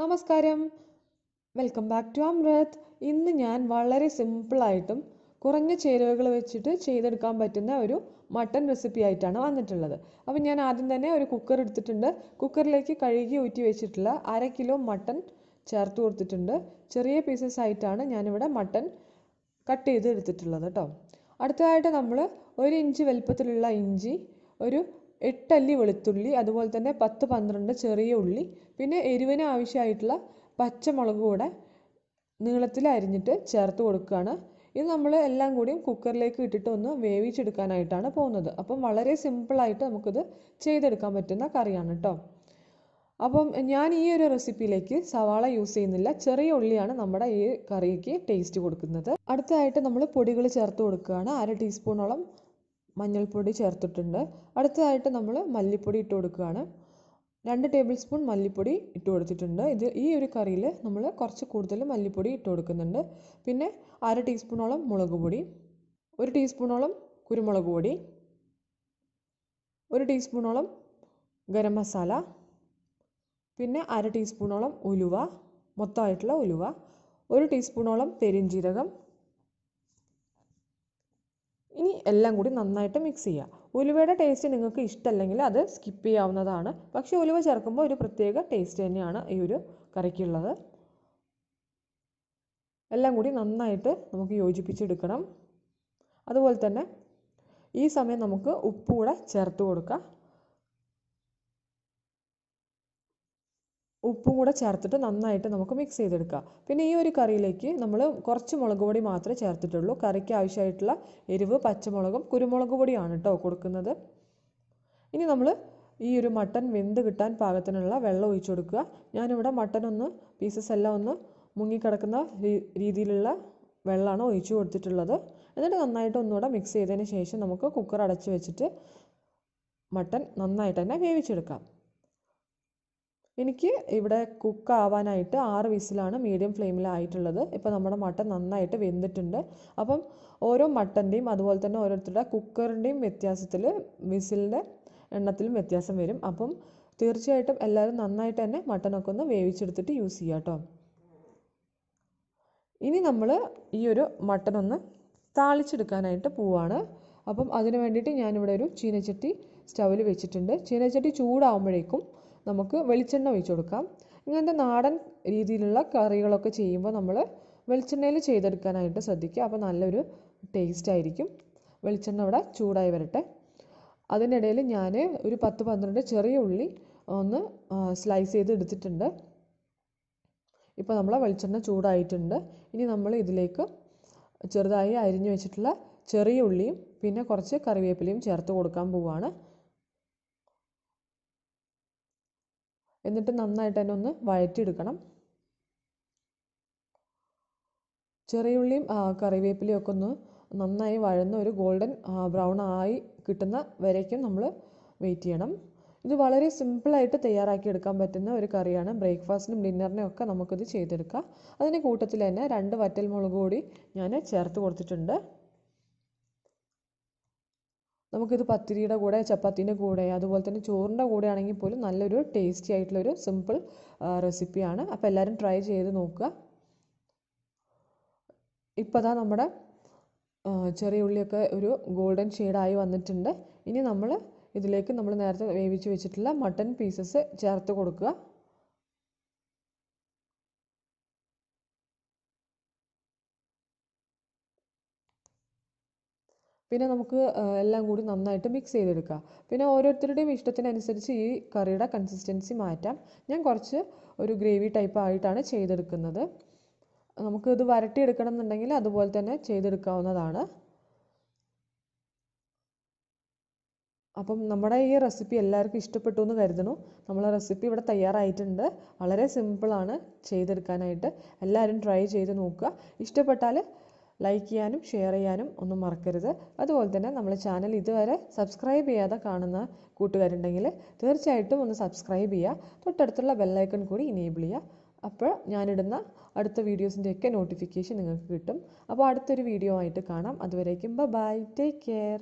നമസ്കാരം welcome back to അമൃത് ഇന്ന് ഞാൻ വളരെ സിമ്പിളായിട്ടും കുറഞ്ഞ ചേരുവകൾ വെച്ചിട്ട് ചെയ്തെടുക്കാൻ പറ്റുന്ന ഒരു മട്ടൻ റെസിപ്പി ആയിട്ടാണ് വന്നിട്ടുള്ളത് അപ്പോൾ ഞാൻ ആദ്യം തന്നെ ഒരു കുക്കർ എടുത്തിട്ടുണ്ട് കുക്കറിലേക്ക് കഴുകി ഊറ്റി വെച്ചിട്ടുള്ള അര കിലോ മട്ടൻ ചേർത്ത് കൊടുത്തിട്ടുണ്ട് ചെറിയ പീസസ് ആയിട്ടാണ് ഞാനിവിടെ മട്ടൻ കട്ട് ചെയ്ത് എടുത്തിട്ടുള്ളത് കേട്ടോ അടുത്തതായിട്ട് നമ്മൾ ഒരു ഇഞ്ച് വലുപ്പത്തിലുള്ള ഇഞ്ചി ഒരു എട്ടല്ലി വെളുത്തുള്ളി അതുപോലെ തന്നെ പത്ത് പന്ത്രണ്ട് ചെറിയ ഉള്ളി പിന്നെ എരിവിന് ആവശ്യമായിട്ടുള്ള പച്ചമുളക് കൂടെ നീളത്തിൽ അരിഞ്ഞിട്ട് ചേർത്ത് കൊടുക്കുകയാണ് ഇത് നമ്മൾ എല്ലാം കൂടിയും കുക്കറിലേക്ക് ഇട്ടിട്ട് ഒന്ന് വേവിച്ചെടുക്കാനായിട്ടാണ് പോകുന്നത് അപ്പം വളരെ സിമ്പിളായിട്ട് നമുക്കിത് ചെയ്തെടുക്കാൻ പറ്റുന്ന കറിയാണ് കേട്ടോ അപ്പം ഞാൻ ഈ ഒരു റെസിപ്പിയിലേക്ക് സവാള യൂസ് ചെയ്യുന്നില്ല ചെറിയ ഉള്ളിയാണ് നമ്മുടെ ഈ കറിക്ക് ടേസ്റ്റ് കൊടുക്കുന്നത് അടുത്തതായിട്ട് നമ്മൾ പൊടികൾ ചേർത്ത് കൊടുക്കുകയാണ് അര ടീസ്പൂണോളം മഞ്ഞൾപ്പൊടി ചേർത്തിട്ടുണ്ട് അടുത്തതായിട്ട് നമ്മൾ മല്ലിപ്പൊടി ഇട്ട് കൊടുക്കുകയാണ് രണ്ട് ടേബിൾ സ്പൂൺ മല്ലിപ്പൊടി ഇട്ട് കൊടുത്തിട്ടുണ്ട് ഇത് ഈ ഒരു കറിയിൽ നമ്മൾ കുറച്ച് കൂടുതൽ മല്ലിപ്പൊടി ഇട്ട് കൊടുക്കുന്നുണ്ട് പിന്നെ അര ടീസ്പൂണോളം മുളക് പൊടി ഒരു ടീസ്പൂണോളം കുരുമുളക് പൊടി ഒരു ടീസ്പൂണോളം ഗരം മസാല പിന്നെ അര ടീസ്പൂണോളം ഉലുവ മൊത്തമായിട്ടുള്ള ഉലുവ ഒരു ടീസ്പൂണോളം പെരിഞ്ജീരകം ഇനി എല്ലാം കൂടി നന്നായിട്ട് മിക്സ് ചെയ്യുക ഉലുവയുടെ ടേസ്റ്റ് നിങ്ങൾക്ക് ഇഷ്ടമല്ലെങ്കിൽ അത് സ്കിപ്പ് ചെയ്യാവുന്നതാണ് പക്ഷേ ഉലുവ ചേർക്കുമ്പോൾ ഒരു പ്രത്യേക ടേസ്റ്റ് തന്നെയാണ് ഈ ഒരു കറിക്കുള്ളത് എല്ലാം കൂടി നന്നായിട്ട് നമുക്ക് യോജിപ്പിച്ചെടുക്കണം അതുപോലെ തന്നെ ഈ സമയം നമുക്ക് ഉപ്പ് കൂടെ ചേർത്ത് കൊടുക്കാം ഉപ്പും കൂടെ ചേർത്തിട്ട് നന്നായിട്ട് നമുക്ക് മിക്സ് ചെയ്തെടുക്കാം പിന്നെ ഈ ഒരു കറിയിലേക്ക് നമ്മൾ കുറച്ച് മുളക് പൊടി മാത്രമേ ചേർത്തിട്ടുള്ളൂ കറിക്ക് ആവശ്യമായിട്ടുള്ള എരിവ് പച്ചമുളകും കുരുമുളക് പൊടിയാണ് കേട്ടോ കൊടുക്കുന്നത് ഇനി നമ്മൾ ഈ ഒരു മട്ടൻ വെന്ത് കിട്ടാൻ പാകത്തിനുള്ള വെള്ളം ഒഴിച്ചു കൊടുക്കുക ഞാനിവിടെ മട്ടൻ ഒന്ന് പീസസ് എല്ലാം ഒന്ന് മുങ്ങിക്കിടക്കുന്ന രീതിയിലുള്ള വെള്ളമാണ് ഒഴിച്ചു കൊടുത്തിട്ടുള്ളത് എന്നിട്ട് നന്നായിട്ട് ഒന്നുകൂടെ മിക്സ് ചെയ്തതിന് ശേഷം നമുക്ക് കുക്കർ അടച്ച് വെച്ചിട്ട് മട്ടൻ നന്നായിട്ട് തന്നെ വേവിച്ചെടുക്കാം എനിക്ക് ഇവിടെ കുക്ക് ആവാനായിട്ട് ആറ് വിസിലാണ് മീഡിയം ഫ്ലെയിമിലായിട്ടുള്ളത് ഇപ്പോൾ നമ്മുടെ മട്ടൺ നന്നായിട്ട് വെന്തിട്ടുണ്ട് അപ്പം ഓരോ മട്ടൻ്റെയും അതുപോലെ തന്നെ ഓരോരുത്തരുടെ കുക്കറിൻ്റെയും വ്യത്യാസത്തിൽ വിസിലിൻ്റെ എണ്ണത്തിലും വ്യത്യാസം വരും അപ്പം തീർച്ചയായിട്ടും എല്ലാവരും നന്നായിട്ട് തന്നെ മട്ടനൊക്കെ ഒന്ന് വേവിച്ചെടുത്തിട്ട് യൂസ് ചെയ്യുക കേട്ടോ ഇനി നമ്മൾ ഈ ഒരു മട്ടനൊന്ന് താളിച്ചെടുക്കാനായിട്ട് പോവാണ് അപ്പം അതിന് വേണ്ടിയിട്ട് ഞാനിവിടെ ഒരു ചീനച്ചട്ടി സ്റ്റൗവിൽ വെച്ചിട്ടുണ്ട് ചീനച്ചട്ടി ചൂടാവുമ്പോഴേക്കും നമുക്ക് വെളിച്ചെണ്ണ ഒഴിച്ചു കൊടുക്കാം ഇങ്ങനത്തെ നാടൻ രീതിയിലുള്ള കറികളൊക്കെ ചെയ്യുമ്പോൾ നമ്മൾ വെളിച്ചെണ്ണയിൽ ചെയ്തെടുക്കാനായിട്ട് ശ്രദ്ധിക്കുക അപ്പോൾ നല്ലൊരു ടേസ്റ്റ് ആയിരിക്കും വെളിച്ചെണ്ണ ഇവിടെ ചൂടായി വരട്ടെ അതിനിടയിൽ ഞാൻ ഒരു പത്ത് പന്ത്രണ്ട് ചെറിയ ഉള്ളി ഒന്ന് സ്ലൈസ് ചെയ്ത് എടുത്തിട്ടുണ്ട് ഇപ്പോൾ നമ്മളെ വെളിച്ചെണ്ണ ചൂടായിട്ടുണ്ട് ഇനി നമ്മൾ ഇതിലേക്ക് ചെറുതായി അരിഞ്ഞു വെച്ചിട്ടുള്ള ചെറിയ ഉള്ളിയും പിന്നെ കുറച്ച് കറിവേപ്പിലയും ചേർത്ത് കൊടുക്കാൻ പോവുകയാണ് എന്നിട്ട് നന്നായിട്ട് തന്നെ ഒന്ന് വഴറ്റിയെടുക്കണം ചെറിയുള്ളിയും കറിവേപ്പിലയും ഒക്കെ ഒന്ന് നന്നായി വഴന്ന് ഒരു ഗോൾഡൻ ബ്രൗൺ ആയി കിട്ടുന്ന വരയ്ക്കും നമ്മൾ വെയിറ്റ് ചെയ്യണം ഇത് വളരെ സിമ്പിളായിട്ട് തയ്യാറാക്കി എടുക്കാൻ പറ്റുന്ന ഒരു കറിയാണ് ബ്രേക്ക്ഫാസ്റ്റിനും ഡിന്നറിനും ഒക്കെ നമുക്കിത് ചെയ്തെടുക്കാം അതിന് കൂട്ടത്തിൽ തന്നെ രണ്ട് വറ്റൽ മുളക് കൂടി ഞാൻ ചേർത്ത് കൊടുത്തിട്ടുണ്ട് നമുക്കിത് പത്തിരിയുടെ കൂടെ ചപ്പാത്തിൻ്റെ കൂടെ അതുപോലെ തന്നെ ചോറിൻ്റെ കൂടെ ആണെങ്കിൽ പോലും നല്ലൊരു ടേസ്റ്റി ആയിട്ടുള്ളൊരു സിമ്പിൾ റെസിപ്പിയാണ് അപ്പോൾ എല്ലാവരും ട്രൈ ചെയ്ത് നോക്കുക ഇപ്പോൾ അതാ നമ്മുടെ ചെറിയ ഉള്ളിയൊക്കെ ഒരു ഗോൾഡൻ ഷെയ്ഡായി വന്നിട്ടുണ്ട് ഇനി നമ്മൾ ഇതിലേക്ക് നമ്മൾ നേരത്തെ വേവിച്ച് വെച്ചിട്ടുള്ള മട്ടൺ പീസസ് ചേർത്ത് കൊടുക്കുക പിന്നെ നമുക്ക് എല്ലാം കൂടി നന്നായിട്ട് മിക്സ് ചെയ്തെടുക്കുക പിന്നെ ഓരോരുത്തരുടെയും ഇഷ്ടത്തിനനുസരിച്ച് ഈ കറിയുടെ കൺസിസ്റ്റൻസി മാറ്റാം ഞാൻ കുറച്ച് ഒരു ഗ്രേവി ടൈപ്പ് ആയിട്ടാണ് ചെയ്തെടുക്കുന്നത് നമുക്ക് ഇത് വരട്ടിയെടുക്കണം എന്നുണ്ടെങ്കിൽ അതുപോലെ തന്നെ ചെയ്തെടുക്കാവുന്നതാണ് അപ്പം നമ്മുടെ ഈ റെസിപ്പി എല്ലാവർക്കും ഇഷ്ടപ്പെട്ടു എന്ന് കരുതുന്നു നമ്മളെ റെസിപ്പി ഇവിടെ തയ്യാറായിട്ടുണ്ട് വളരെ സിമ്പിളാണ് ചെയ്തെടുക്കാനായിട്ട് എല്ലാവരും ട്രൈ ചെയ്ത് നോക്കുക ഇഷ്ടപ്പെട്ടാൽ ലൈക്ക് ചെയ്യാനും ഷെയർ ചെയ്യാനും ഒന്നും മറക്കരുത് അതുപോലെ തന്നെ നമ്മുടെ ചാനൽ ഇതുവരെ സബ്സ്ക്രൈബ് ചെയ്യാതെ കാണുന്ന കൂട്ടുകാരുണ്ടെങ്കിൽ തീർച്ചയായിട്ടും ഒന്ന് സബ്സ്ക്രൈബ് ചെയ്യുക തൊട്ടടുത്തുള്ള ബെല്ലൈക്കൺ കൂടി ഇനേബിൾ ചെയ്യുക അപ്പോൾ ഞാനിടുന്ന അടുത്ത വീഡിയോസിൻ്റെയൊക്കെ നോട്ടിഫിക്കേഷൻ നിങ്ങൾക്ക് കിട്ടും അപ്പോൾ അടുത്തൊരു വീഡിയോ ആയിട്ട് കാണാം അതുവരേക്കും ബൈ ടേക്ക് കെയർ